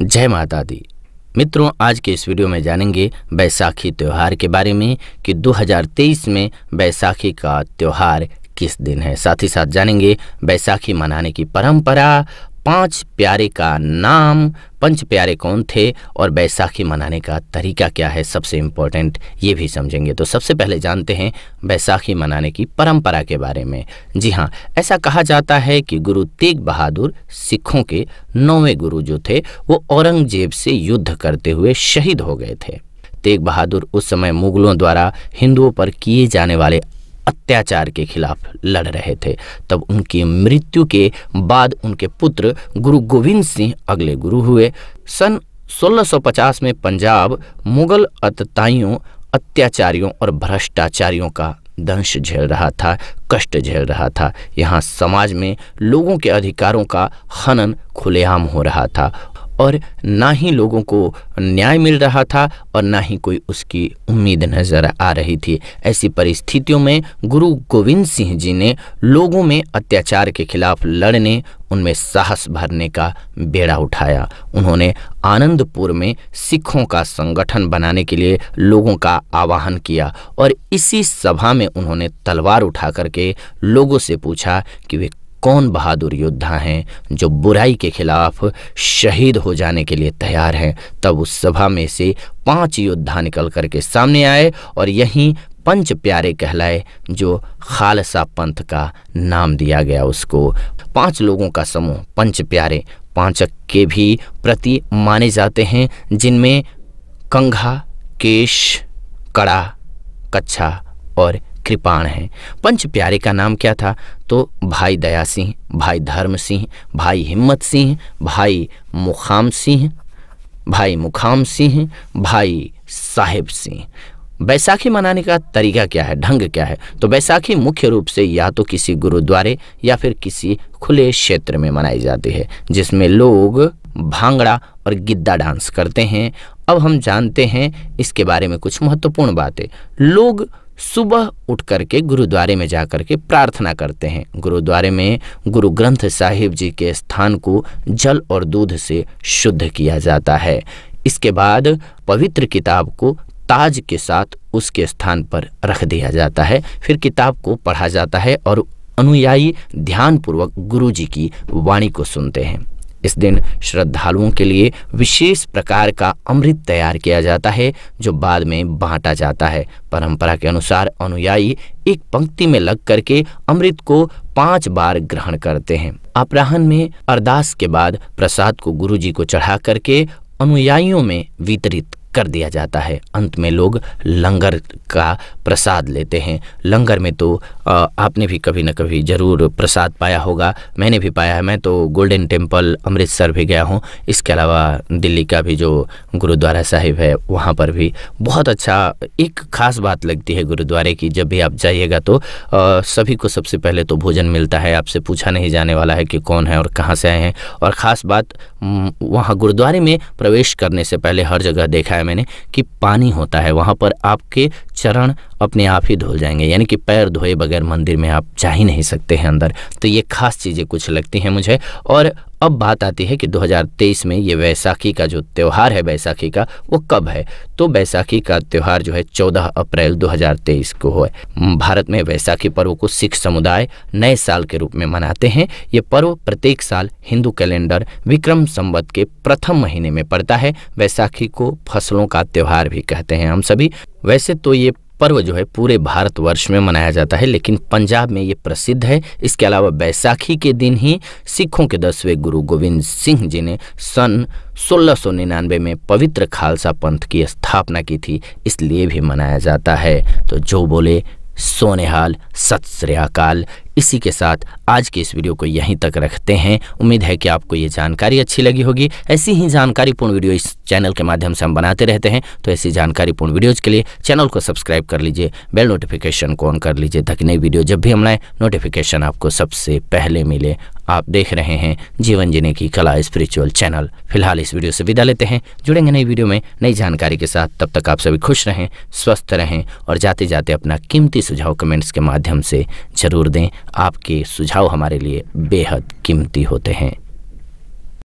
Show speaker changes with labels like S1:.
S1: जय माता दी मित्रों आज के इस वीडियो में जानेंगे बैसाखी त्यौहार के बारे में कि 2023 में बैसाखी का त्यौहार किस दिन है साथ ही साथ जानेंगे बैसाखी मनाने की परंपरा पांच प्यारे का नाम पंच प्यारे कौन थे और बैसाखी मनाने का तरीका क्या है सबसे इम्पोर्टेंट ये भी समझेंगे तो सबसे पहले जानते हैं बैसाखी मनाने की परंपरा के बारे में जी हाँ ऐसा कहा जाता है कि गुरु तेग बहादुर सिखों के नौवें गुरु जो थे वो औरंगजेब से युद्ध करते हुए शहीद हो गए थे तेग बहादुर उस समय मुगलों द्वारा हिंदुओं पर किए जाने वाले अत्याचार के खिलाफ लड़ रहे थे तब उनकी मृत्यु के बाद उनके पुत्र गुरु गोविंद सिंह अगले गुरु हुए सन 1650 में पंजाब मुगल अतताइयों अत्याचारियों और भ्रष्टाचारियों का दंश झेल रहा था कष्ट झेल रहा था यहाँ समाज में लोगों के अधिकारों का हनन खुलेआम हो रहा था और ना ही लोगों को न्याय मिल रहा था और ना ही कोई उसकी उम्मीद नज़र आ रही थी ऐसी परिस्थितियों में गुरु गोविंद सिंह जी ने लोगों में अत्याचार के खिलाफ लड़ने उनमें साहस भरने का बेड़ा उठाया उन्होंने आनंदपुर में सिखों का संगठन बनाने के लिए लोगों का आवाहन किया और इसी सभा में उन्होंने तलवार उठा करके लोगों से पूछा कि वे कौन बहादुर योद्धा हैं जो बुराई के खिलाफ शहीद हो जाने के लिए तैयार हैं तब उस सभा में से पांच योद्धा निकल करके सामने आए और यहीं पंच प्यारे कहलाए जो खालसा पंथ का नाम दिया गया उसको पांच लोगों का समूह पंच प्यारे पांचक के भी प्रति माने जाते हैं जिनमें कंघा केश कड़ा कच्छा और कृपाण हैं पंच प्यारे का नाम क्या था तो भाई दया सिंह भाई धर्म सिंह भाई हिम्मत सिंह भाई मुखाम सिंह भाई मुखाम सिंह भाई साहेब सिंह बैसाखी मनाने का तरीका क्या है ढंग क्या है तो बैसाखी मुख्य रूप से या तो किसी गुरुद्वारे या फिर किसी खुले क्षेत्र में मनाई जाती है जिसमें लोग भांगड़ा और गिद्दा डांस करते हैं अब हम जानते हैं इसके बारे में कुछ महत्वपूर्ण बातें लोग सुबह उठ करके गुरुद्वारे में जा करके प्रार्थना करते हैं गुरुद्वारे में गुरु ग्रंथ साहिब जी के स्थान को जल और दूध से शुद्ध किया जाता है इसके बाद पवित्र किताब को ताज के साथ उसके स्थान पर रख दिया जाता है फिर किताब को पढ़ा जाता है और अनुयायी ध्यानपूर्वक गुरु जी की वाणी को सुनते हैं इस दिन श्रद्धालुओं के लिए विशेष प्रकार का अमृत तैयार किया जाता है जो बाद में बांटा जाता है परंपरा के अनुसार अनुयायी एक पंक्ति में लग करके अमृत को पांच बार ग्रहण करते हैं अपराहन में अरदास के बाद प्रसाद को गुरुजी को चढ़ा करके अनुयायियों में वितरित कर दिया जाता है अंत में लोग लंगर का प्रसाद लेते हैं लंगर में तो आपने भी कभी ना कभी ज़रूर प्रसाद पाया होगा मैंने भी पाया है मैं तो गोल्डन टेम्पल अमृतसर भी गया हूँ इसके अलावा दिल्ली का भी जो गुरुद्वारा साहिब है वहाँ पर भी बहुत अच्छा एक ख़ास बात लगती है गुरुद्वारे की जब भी आप जाइएगा तो आ, सभी को सबसे पहले तो भोजन मिलता है आपसे पूछा नहीं जाने वाला है कि कौन है और कहाँ से आए हैं और ख़ास बात वहाँ गुरुद्वारे में प्रवेश करने से पहले हर जगह देखा है मैंने कि पानी होता है वहाँ पर आपके चरण अपने आप ही धुल जाएंगे यानी कि पैर धोए बगैर मंदिर में आप जा ही नहीं सकते हैं अंदर तो ये खास चीज़ें कुछ लगती हैं मुझे और अब बात आती है कि 2023 में ये वैसाखी का जो त्यौहार है बैसाखी का वो कब है तो बैसाखी का त्यौहार जो है 14 अप्रैल 2023 को है भारत में वैसाखी पर्व को सिख समुदाय नए साल के रूप में मनाते हैं ये पर्व प्रत्येक साल हिंदू कैलेंडर विक्रम संवत के प्रथम महीने में पड़ता है वैसाखी को फसलों का त्यौहार भी कहते हैं हम सभी वैसे तो ये पर्व जो है पूरे भारतवर्ष में मनाया जाता है लेकिन पंजाब में ये प्रसिद्ध है इसके अलावा बैसाखी के दिन ही सिखों के दसवें गुरु गोविंद सिंह जी ने सन सोलह सौ निन्यानवे में पवित्र खालसा पंथ की स्थापना की थी इसलिए भी मनाया जाता है तो जो बोले सोनेहाल सत श्रेयकाल इसी के साथ आज के इस वीडियो को यहीं तक रखते हैं उम्मीद है कि आपको ये जानकारी अच्छी लगी होगी ऐसी ही जानकारीपूर्ण वीडियो इस चैनल के माध्यम से हम बनाते रहते हैं तो ऐसी जानकारीपूर्ण वीडियोज़ के लिए चैनल को सब्सक्राइब कर लीजिए बेल नोटिफिकेशन को ऑन कर लीजिए ताकि नई वीडियो जब भी हम लाएँ नोटिफिकेशन आपको सबसे पहले मिले आप देख रहे हैं जीवन जीने की कला स्पिरिचुअल चैनल फिलहाल इस वीडियो से विदा लेते हैं जुड़ेंगे नई वीडियो में नई जानकारी के साथ तब तक आप सभी खुश रहें स्वस्थ रहें और जाते जाते अपना कीमती सुझाव कमेंट्स के माध्यम से ज़रूर दें आपके सुझाव हमारे लिए बेहद कीमती होते हैं